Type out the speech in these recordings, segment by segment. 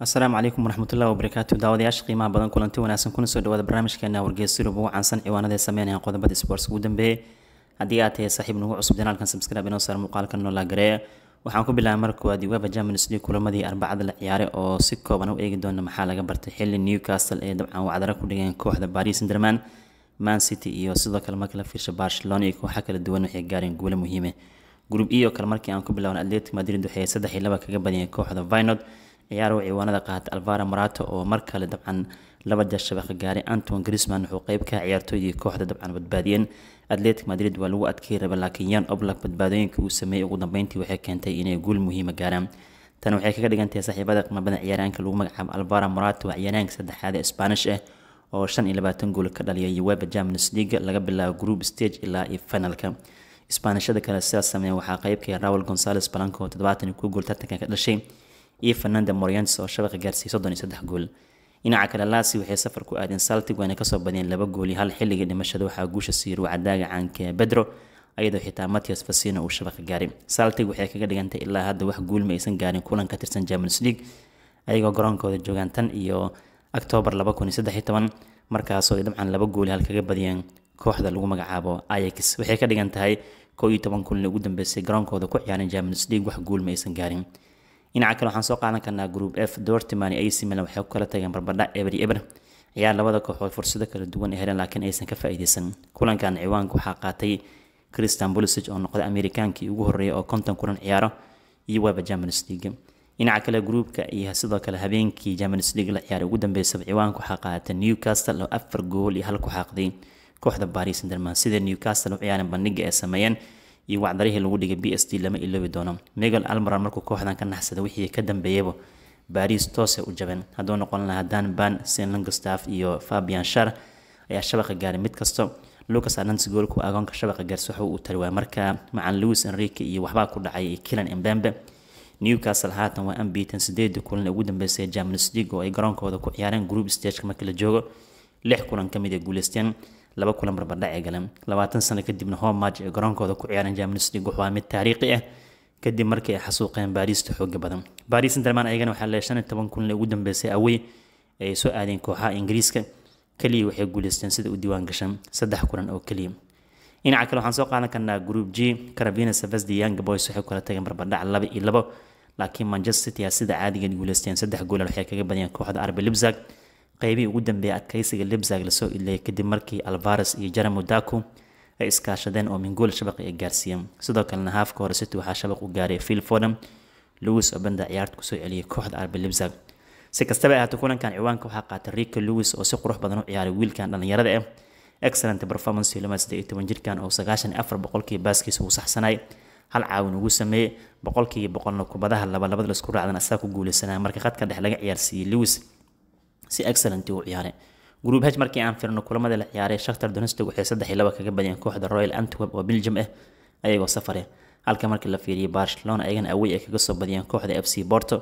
asalaamu calaykum waraxmatullahi wabarakaatu daawadayaasha qiimaha badan kulanti wanaagsan kuna soo dhawaada barnaamijkeena wargeysa durub ugu caansan ciwaanada ee sameynaya qodobada sports ugu dambeeyay haddii aad tahay saaxiib nagu cusub janaalkan subscribe inoo saar muuqaalka noola garee waxaan ku bilaabay marka koowaad uefa champions league kulamadii arbacada la ciyaaray oo si kooban u eegi doona maxaa laga bartay xilli newcastle ee dabcan wacdara ku dhigeen kooxda paris saint-germain man city iyo sidoo kale marka la fiirsha barcelona iyo kooxa kala duwan waxay gaareen guulo muhiime group e oo kale markii aan ku bilaabna atletic madrid waxay saddex iyo laba kaga badiyeen kooxda vinod ciyaaro ciwaanada qaata alvara morato oo mar kale dabcan laba jeer shabaqa gaaray anton grisman wuxuu qayb ka ciyaartooyii kooxda dabcan badbaadiyeen atletic madrid waa lagu adkay raba laakiin yan oblak badbaadooyinka uu sameeyey ugu dambeyntii waxay keentay inay guul muhiima ah gaaraan tan waxay kaga dhigan saaxiibada qamabada ciyaaryaanka lagu magacaabo alvaro marato waa ciyaaryaanka saddexaad ee isbaanish ah oo shan iyo labaatan gool ka dhaliyay yuweba germanis liga laga bilaabo group stage ilaa iyo finalka isbaanishada kale sidaas sameeya waxaa qaybkaya raul gonsales balanco toddobaatan iyo kuwa gool tartanka ka dhashay iyo fernando morientes oo shabaqa gaarsiiyey soddon iyo saddex gool dhinaca kale laasi waxay safar ku aadeen saltig waana kasoo badeen laba gool iyo hal xilligii dhimashada waxaa guusha siiru cadaaga caanka bedro ayadoo xitaa matias fasino uu shabaqa gaaray saltig waxay kaga dhigantay ilaa hadda wax guul ma aysan gaarin kulan ka tirsan jamus league ayagoo garoonkooda joogaan tan iyo octoobar markaasoo ay dabcan laba gooli hal kaga badiyeen kooxda lagu magacaabo ayax waxay ka dhigan tahay koob iyo toban kulan ugu dambeysay garoonkooda ku ciyaareen jamus league wax guul ma aysan gaarin dhinaca kale waxaan soo qaadan karnaa group f dortiman ac milan waxay ku kala tageen barbadha eber eber ciyaar labada kooxood fursado kala duwan heleen laakiin aysan ka faa'iidaysan kulankan ciwaanka waxaa qaatay christian pulisic oo noqday amerikaankii ugu horreeyay oo konton kulan ciyaaro iyo waaba champions league dhinaca kale gruupka iyo sidoo kale habeenkii champions league la ciyaaray ugu dambeysaba ciwaanka waxaa qaatay newcastle oo afar gool iyo hal ku xaaqday kooxda paris saint sida newcastle u ciyaareen bandhiga ay sameeyeen iyo wacdarihii lagu dhigay b s d lama iloobi doono miguel almaran markuu kooxdan ka naxsada wixii ka dambeeyaba baris toose u jabeen hadduu noqon lahaa dan ban sen longstaff iyo fabian shar ayaa shabaqa gaaray mid kasto lucas arnantes goolku agoonka shabaqa gaarsi waxa uu tari waaya markaa macan louis enrique iyo waxbaa ku dhacay kilan mbembe newcastle haatan waa ambiitan sideedii kulan ee ugu dambeysay champions league oo ay garoonkooda ku ciyaareen group stageka markii la joogo lix kulan ka mid ay ah guuleysteen laba kulan barbardhac ee galeen labaatan sano kadibna homage ee garoonkooda ku ciyaaran champions league wuxuu mid taariikhi ah kadib markii ay xasuuqeen baariista xooga badan baris interman ayagana waxaa leeshan iyo toban kulan ugu dambeysay awey ay soo aadeen kooxaha ingiriiska keliya waxay guuleysteen sida u diiwaan gashan saddex kulan oo keliya dhinaca kale waxaan soo qaadan karnaa group g carabina savasdi young boys waxay kula tageen barbardhac laba iyo labo laakiin manchester city sida caadigeed guuleysteen saddex gool waxay kaga badiyeen kooxda arbe libzag qaybihii ugu dambeeyay adkaysiga libzag lasoo idlayay kadib markii alvares iyo jaramu daku ay iskaashadeen oo minguul shabaqi ay gaarsiiyeen sidoo kalena haafka hore city waxaa shabaq u gaaray phil fodham lewis obenda ciyaarta kusoo celiyay kooxda arbi libzag si kastaba ahaatay kulankan ciwaanka waxaa qaatay rico lewis oo si qurux badan u ciyaaray wiilkan dhallinyarada ah excellent performance ilama siddeed iyo toban jirkan oo sagaashan afar boqolkiiba baaskiisa uu saxsanay hal caawin ugu sameeyey boqolkiiba boqolna kubadaha labalabada laisku raacdan asaga ku guulaysanaya marka khadka dhex laga ciyaarsiiyey lewis si excellent u ciyaaray group h markii aan firno kulamada la ciyaaray shaktar donestig waxay saddex iyo kaga badiyeen kooxda royal antwerp oo belgium ah ayagoo safare halka markii la fiiriyey barcelona ayagana awey ay kaga soo badiyeen kooxda f c borto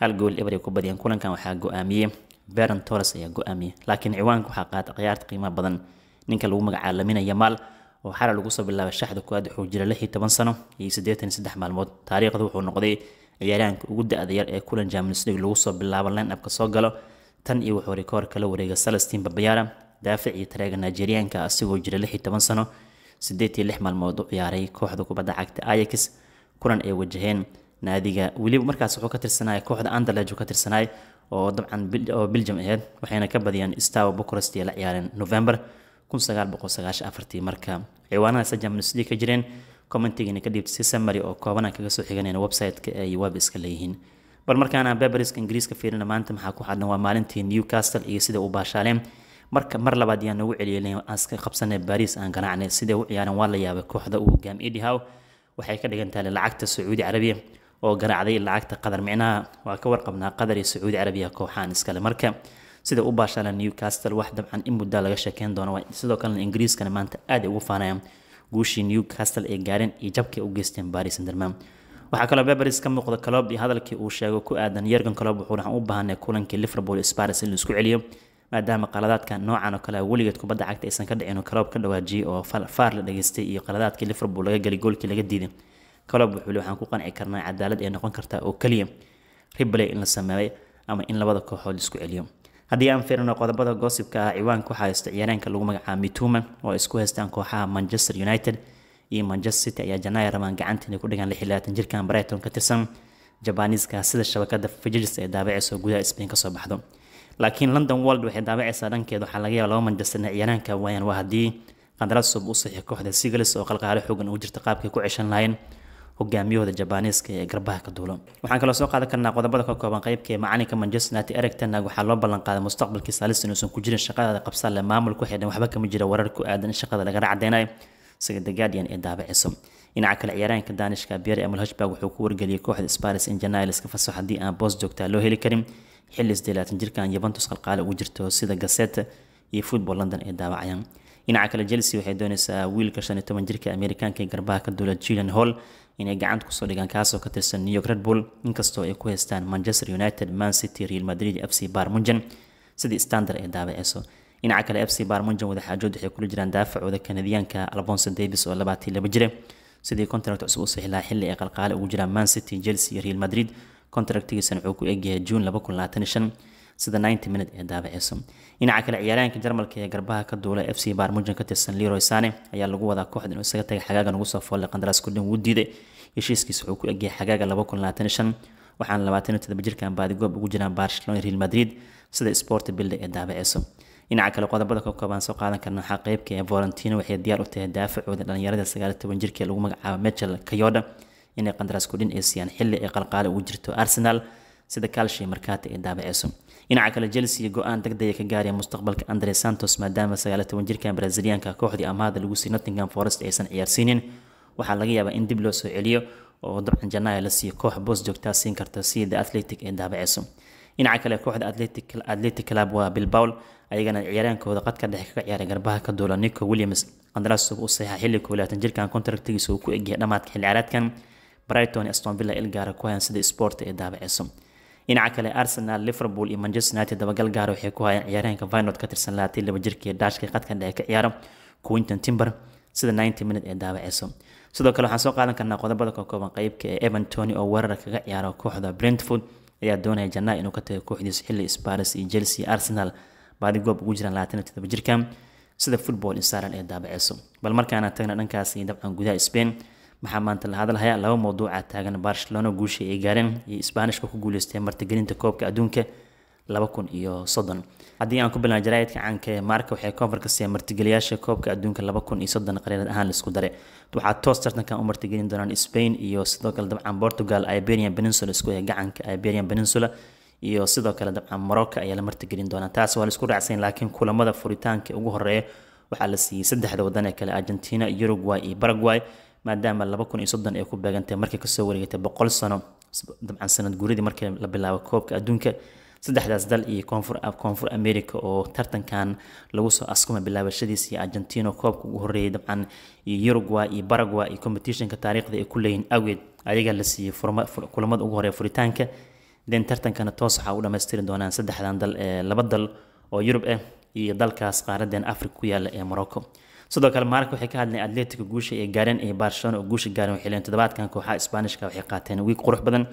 hal gool eber ay ku badiyeen kulankan waxaa go-aamiyey beron torres ayaa go-aamiyey laakiin ciwaanka waxaa qaata ciyaarta qiimaha badan ninka lagu magaca laminaya oo xalay lagu soo bilaabay shaxda koowaad wuxuu jira lix toban sano iyo siddeetan saddex maalmood taariikhda wuxuu noqday ciyaaryahanka ugu da-da yar ee kulan jaamins lagu soo bilaabo line-upka soo galo tan iyo wuxuu rikoor kala wareega celestin babayaara daafic iyo tareega nigerianka asigoo jira lix iyo toban sano siddeed iyo lix maalmood u ciyaaray kooxda kubadda cagta ayax kulan ay wajaheen naadiga weliba markaas wuxuu ka tirsanaya kooxda anderlej uu ka tirsanaya oo dabcan oo belgium aheyd waxayna ka badiyeen stawa bucharest ee la ciyaareen november marka ciwaanadaas jamus league ka jireen commentigina ka dhiibtay si samari oo koobana kaga soo xiganayna website-ka ay web iska leeyihiin bal markaanaan babariska ingiriiska fiirina maanta maxaa ku xadhan waa maalintii newcastle iyo sida uu baashaaleen marka mar labaad ayaan noogu celiyay aanska qabsanay baris aan ganaacnay siday u ciyaareen waa la yaabay kooxda uu hogaamiye dhihaw waxay ka dhigan tahay lacagta sacuudi carabiya oo garaacday lacagta qadar micnaha waa ka warqabnaa qadar iyo sacuudi carabiya kooxaan iskale marka sida u baashaaleen newcastle wax dabcan in muddaa laga sheekeyn doono sidoo kalena ingiriiskana maanta aad ay ugu faanayaan guushii newcastle ay gaareen iyo jabkay u geysteen baris sanderman waxaa kaloo beberis ka muuqda colob iyo hadalkii uu sheego ku aadan yergan colob wuxuuna u baahanay kulankii liverpool sparis in la celiyo maadaama qaladaadka noocan oo kale ah weligeed kubadda cagta aysan ka dhicin colob ka dhawaajiyay oo faar la dhageystay iyo qaladaadkii liverpool laga geli goolkii laga diiday colob wuxuu waxaan ku qanci karnaa cadaalad ay noqon kartaa oo keliya ribley in la sameeyay ama in labada kooxood la celiyo haddii aan fiirino qodobada goosibka ah ciwaanka waxaa haysta ciyaareenka lagu magacaaba mituma oo isku haystaan kooxaha manchester united iyo manchester city ayaa janaayo rabaan gacanta ku dhigaan lix jirkan brighton ka tirsan jabaniiska sida shabakada fajers ee daabaceyso gudaha spain kasoo baxdo laakiin london world waxay daabaceysaa dhankeed waxaa laga yaaba laba manchester inay ciyaaraanka waayaan waa haddii qandaraad sub u saxiix kooxda siglis oo qalqaalo xoogan ugu jirta qaabkay ku ceshan lahayn hogaamiyahooda jabaniiska ee garbaha ka duulo waxaan kaloo soo qaadan karnaa qodobada ka kooban qaybka macalinka manchester united eric tenag waxaa loo ballan mustaqbalkiisa halis inuusan ku jirin shaqadaada qabsaan leh maamulka waxay waxba kama jira wararku aadan in shaqada lagala cadeynay sida the guardian ee daabaciso dhinaca kale ciyaaraanka daanishka pierre emil hoshberg wuxuu ku wargeliyay kooxda sparis in janaail iska fasaxo haddii aan boos joogtaa loo heli karin xilli isdeelaatan jirkan yuventus qalqaale ugu jirto sida gaseta iyo football london ee daawacayaan dhinaca kale chelsea waxay doonaysaa wiilka shan iyo toban jirka ameerikaanka ee garbaha ka duula julian hall inay gacanta kusoo dhigaan kaasoo ka tirsan new york red bull inkastoo ay ku haystaan manchester united man city real madrid f c barmunjan sidii standard ee daabaceyso dhinaca kale fc barmunjan wadaxaajood waxay kula jiraan daafacooda kanadiyaanka alfonso davis oo labaatan laba jire sidii contract cusub u saxi xilli ay qalqaale ugu jiraan man city chelsea iyo real madrid contractigiisana wuxuu ku egyahay juun laba kun labaatan shan sida ninety minute ee daabaceyso dhinaca kale ciyaaryahanka jarmalka ee garbaha ka duula f c barmujan ka tirsan leroy sane ayaa lagu wadaa kooxda inuu isaga tagay xagaagan ugu soo foollay qandaraas ku wuu diiday heshiiskiis wuxuu ku egyahay xagaaga laba kun labaatan shan waxaana labaatan todoba jirkan baadigoob ugu jiraan barcelona real madrid sida sport bilde ee daabaceyso dhinaca kale qodobada ka koobaan soo qaadan karna waxaa qeybka ee ah volentino waxay diyaar u tahay daafacooda dhalinyarada sagaali toban jirka ee lagu magacaabo michel kayoda inay qandaraas kudhin ay siiyaan xilli ay qalqaale ugu jirto arsenal sida kaalshay markaata ay daabaceyso dhinaca kale chelsea go-aan degdaya ka gaaraya mustaqbalka andre santos maadaama sagaali toban jirkan brazilianka kooxdii amaahda lagu siiy nottingham forest aysan ciyaarsiinin waxaa laga yaabaa in dib loo soo celiyo oo dabcan janaayo la siiyo koox boos joogtaa siin karta sida the athletic ee daabaceyso dhinaca kale kooxda atletic club waa bilbawl ayagana ciyaaraankooda qadka dhexe kaga ciyaaray garbaha ka duula nico williams qandaraastigu u saxixa xilli koolatan jirkan kontraktigiisa uu ku egyahay dhammaadka xilciyaareedkan brighton aston villa ilgaara ku hayaan sida sport ee daabaceyso dhinaca kale arsenal liverpool iyo manchester united dabagal gaara ah waxay ku hayaan ciyaaryahanka vinod ka tirsan labaatan laba jirka daashka qadka dhexe ka ciyaara quinton timber sida 90 minute ee daabaceyso sidoo kale waxaan soo qaadan karnaa qodobada ka kooban qeybka ee evan tony oo weerar kaga ciyaara kooxda brentford ayaa doonaya janaa inuu ka tago kooxdiisa xili sparis iyo chelsea arsenal baadi goob ugu jiraan labaatan iyo toddoba jirka sida football insaaran ee daabaceyso bal markaana tagna dhankaasi dabcan gudaha spain maxaa maanta la hadalhayaa laba mawduuca taagan barcelona guusha ay gaareen iyo isbaanishka ku guuleystay martigelinta koobka adduunka haddii aan ku bilna jaraa'idka caanka ee maarka waxay koonfur siiyeen martigeliyaasha koobka adduunka qareerad ahaan laisku dare waxaa toos tartankan u martigelin doonaan spain iyo sidoo kale dabcan portugal iberian peninsula isku ee gacanka iberian peninsula iyo sidoo kale dabcan morocco ayaa la martigelin doonaa taas waa la raacsan laakiin kulamada furitaanka ugu horeeya waxaa la siiyey saddexda wadan ee kale argentina uruguay iyo paraguay maadaama ay ku beegantay markii kasoo wareegatay boqol sano dabcan sanad guuridii markii la bilaabo koobka adduunka saddexdaas dal iyo ah, koonfur america oo tartankan lagu soo askuma bilaabashadiis iyo argentino koobka ugu horeeyay dabcan iyo uruguay iyo baragua iyo competitionka taariikhda ay ku leeyihin awgeed ayagaa la siiyey kulamada ugu horeya furitaanka den tartankana toos waxaa u dhammaystiri doonaan saddexdan dal ee eh, laba dal oo yurub ah iyo dalkaas qaaraden africa ku yaala ee morocco sidoo kale maalinka waxay ka hadleen atletico guusha ay gaareen ee barcelona oo guusha gaareen waxay leeyihin toddobaadkan kooxaha isbaanishka waxay qaateen wiig qurux badan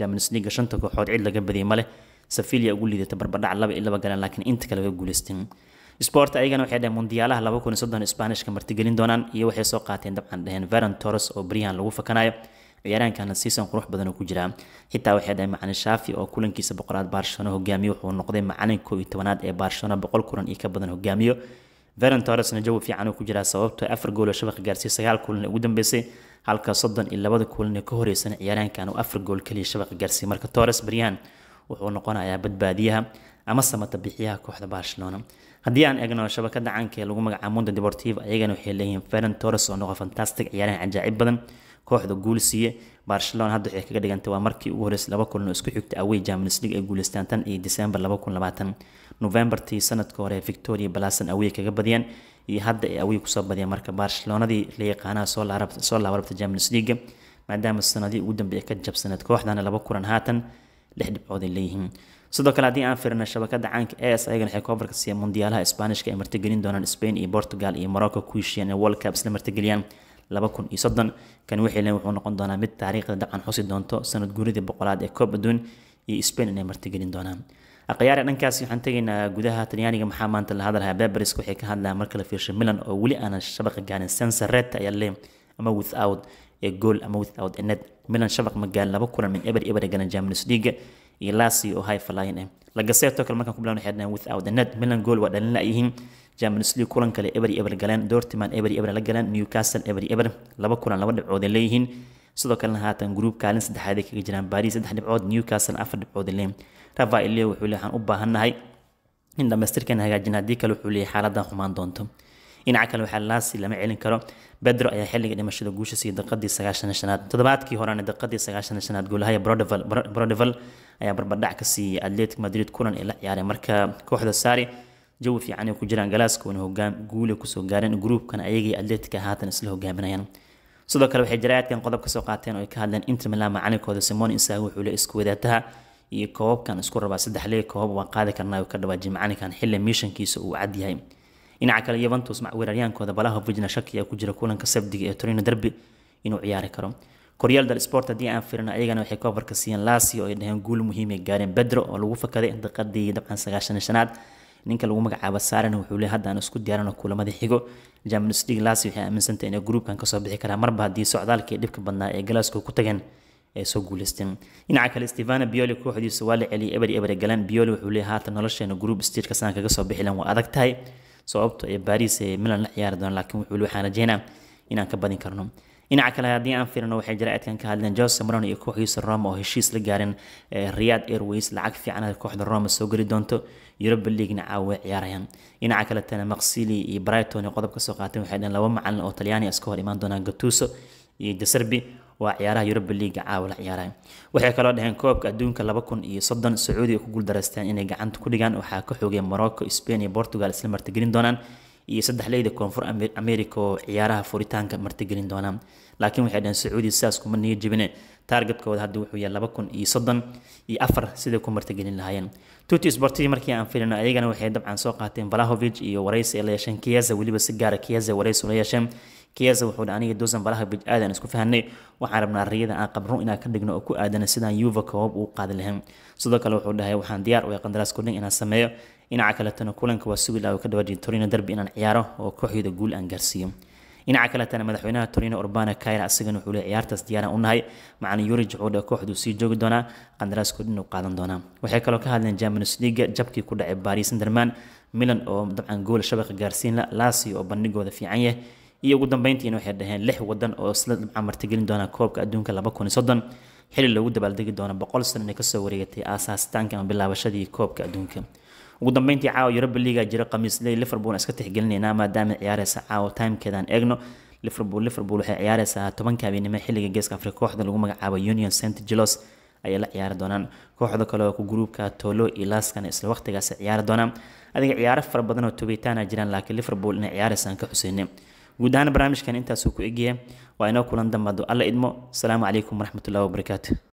champions league shanta kooxood cid laga badiyay male safilia ugu liidata barbadhac laba iyo laba galan laakiin inta kale waa guuleysteen sport ayagana waxay dhaheen mundiyaalaha laba kun iyo soddon isbaanishka martigelin doonaan iyo waxay soo qaateen dabcan dhaheen veron torres oo baryahan lagu fakanayo ciyaaraankan season qurux badan oo ku jira xitaa waxay dhahay macalin shaafi oo kulankiisa boqolaad barcelona hogaamiyo wuxuu noqday macalin koob iyo tobanaad ee barcelona boqol kulan iyo ka badan hogaamiyo veron torresna jawi fiican uu ku jiraa sababto ah afar gool oo shabaqa gaarsiiyay sagaal kulan ugu dambeysay halka soddon iyo labada kulan ee ka horeysana ciyaaraankan uu afar gool keliya shabaqa gaarsiiyay marka torres baryahan wuxuu noqonayaa badbaadiyaha ama samata bixiyaha kooxda barcelona haddii aan eegno shabakada caanka ee lagu magacaabo mundo deportivo ayagana waxay leeyihiin ferran torres oo noqo fantastic ciyaarahan cajaa'ib badan kooxda guul siiye barcelona hadda waxay kaga dhigantay waa markii ugu horreysay laba kulan oo isku xigta away champions league ay guuleystaan tan iyo december laba kun labaatan novembartii sanadka hore victoria balasan away kaga badiyeen iyo hadda ay away kusoo badiyeen marka barcelonadii la yaqaanaha soo laaba rabta champions league maadaama sanadii ugu dambeeye ka jabsaneed kooxdana laba kulan haatan lix dhibcood ay leeyihiin sidoo kale haddii aan firino shabakada caanka es ayagana waxay koobarka siiya mundiyaalaha isbaanishka ay martigelin doonaan spain iyo portugal iyo morocco ku heshiiyaan inay world cup isla martigeliyaan laba kun iyo soddon kan waxay leen wuxuu noqon doonaa mid taariikhda dabcan xusi doonto sanad guuridii boqolaad ee koob adduun iyo spain inay martigelin doonaan akhyaare dhankaasi waxaan tegaynaa gudaha talyaaniga maxaa maanta la hadlahaa beberis waxay ka hadlayaan marka la fiirshay milan oo weli aanan shabaqa gaarin sensa ayaa le ama without a goal ama without a net Milan shabaq ma gaadhin laba kulan min eber eber galan Champions League iyo Lazio oo high flying ah eh. Lacazette kale markaan ku bilaabno xidhnaa without a net Milan goal waa dhalin la yihiin League kulan kale eber eber galeen Dortmund eber eber la galeen Newcastle eber eber laba kulan laba dhibcood leeyihiin sidoo kalena haatan gruub kaalin saddexaad kaga jiraan Paris saddex dhibcood Newcastle afar dhibcood leeyihiin Rafael Leo wuxuu leeyahay waxaan u baahannahay in dhamaystirkan hagaajin haddii kale wuxuu leeyahay xaaladdan xumaan doonto dhinaca kale waxaa laasi lama celin karo bedro ayaa xilliga dhimashada guusha siiyey daqadii sagaashan shanaad toddobaadkii horena daqadii sagaashan shanaad goolahaya brodevel ayaa barbadhac ka siiyey atletic madrid kulan ee la ciyaaray marka kooxda saari jawi fiican ay ku jiraan galaskowna hogaan guule kusoo gaareen gruupkan ayagii atletica ah haatan isla hogaaminayaan sidoo kale waxay jaraa'idkan qodob kasoo qaateen oo ay ka hadleen inter macalinkooda simon isago wuxuu le isku wadaataha iyo koobabkan isku rabaa saddex liga koobab waan qaadi karnaa ka dhawaajiyay macalinkan xilli miishankiisa uu cad yahay dhinaca kale yuventus weeraaryaankooda balaha vigna shaki ku jira kulanka sabdiga ee torino derby inuu ciyaari karo koryaal dal sport haddii aan firino ayagana waxay koobarka siiyeen lasio ay dhaheen guul muhiim ah, gaareen bedro oo lagu fakaday daqiiqadii dabcan sagaashan shanaad ninka lagu magacaabo saaren wuxuu leey hadda isku diyaarano kulamada xigo champions league lasio waxay aaminsantay inay gruubkan kasoo bixi karaa marba haddii socdaalka dhibka badnaa ee glasgow ku tageen ay soo guuleysteen dhinaca kale stevana bioli kooxdiisa waa la celiyay eber eber galan bioli wuxuu leeyahay haatan nolosheena gruub stiirka sanad kaga soo bixilan waa adag tahay sababto ee baris eh, milan la ciyaari doon laakiin wuxuu waxaan rajeynaa inaan ka badin karno dhinaca kale haddii aan fiirno waxay jaraa'idkan ka hadleen jose morano iyo kooxdiisa roma oo heshiis la gaaren eh, riyad airways lacag fiican kooxda roma soo geli doonto europa leaguena caawa ciyaarayaan dhinaca kaletana maksili iyo brighton qodob ka qaateen waxay dheen laba macalin oo talyaani iska hor imaan doonaan gatuso iyo deserbi waa ciyaaraha Europa League caawa la ciyaarayaan waxay kaloo dhaheen koobka adduunka 2030 Sacuudi ay ku guuldareysteen inay gacanta ku dhigaan waxaa ka xoogay Morocco, Spain iyo Portugal isla martigelin doonaan iyo saddex leyda koonfur Ameerika oo ciyaaraha furitaanka martigelin doonaan laakiin waxay dhaheen Sacuudi sidaas kuma niyad jebine targetkooda hadda wuxuu yahay 2030 iyo afar sida ku martigelin lahaayeen Tutti Sportivi markii aan filino ayagana waxay dabcan soo qaateen Vlahovic iyo waraysi ay la yeesheen Chiesa weliba si gaar ah Chiesa waraysi la yeesheen kiyasa wuxuu aniga dosan balaha bij aadan isku fahanay waxaan rabnaa riyada aan qabro inaan ka dhigno oo ku aadana sidaan yuva koobab uu qaadi lahayn sidoo kale wuxuu dhahay waxaan diyaar u qandaraas kudhin inaan sameeyo dhinaca kaletana kulanka waa sugi ka dhawa torino darbi inaan ciyaaro oo kooxyada guul aan gaarsiiyo dhinaca kaletana madaxweynaha torino urbana kaira asagana wuxuu leeyahay ciyaartaas diyaaraan u nahay macalin yurij wuxuu kooxdu sii joogi doonaa qandaraas kudhin uu qaadan doonaa waxay kaloo ka hadleen champions leaga jabkii ku dhacay paris saint milan oo dabcan gool shabaqa gaarsiin la laasio oo bandhigooda fiican yahay iyo ugu dambeyntiina waxay dhaheen lix wadan oo isla martigelin doona koobka adduunka laba kun soddon xili loogu dabaaldegi doono boqol sanana kasoo wareegatay aasaastaanka ama bilaabashadii koobka adduunka ugu dambeyntii caawa yuroba liiga jira khamiisley liverpool iska tixgelinayna maadaama ciyaareysa caawa timekadan eegno liverpool liverpool waxay ciyaareysaa tobanka habeenimo xilliga geeska afrika kooxda lagu magacaabo union st gelos ayay la ciyaari doonaan kooxda kale oo ku gruubka tolo iyo laaskana isla waqtigaasi ciyaari doonaan adiga ciyaaro fara badan oo toobitaana jiraan laakiin liverpool inay ciyaareysaan ka xuseyne guud ahaan barnaamijkan intaasuu ku egyahay waa inoo kulan dambado alla idmo asalaamu calaykum waraxmatullahi wabarakaatu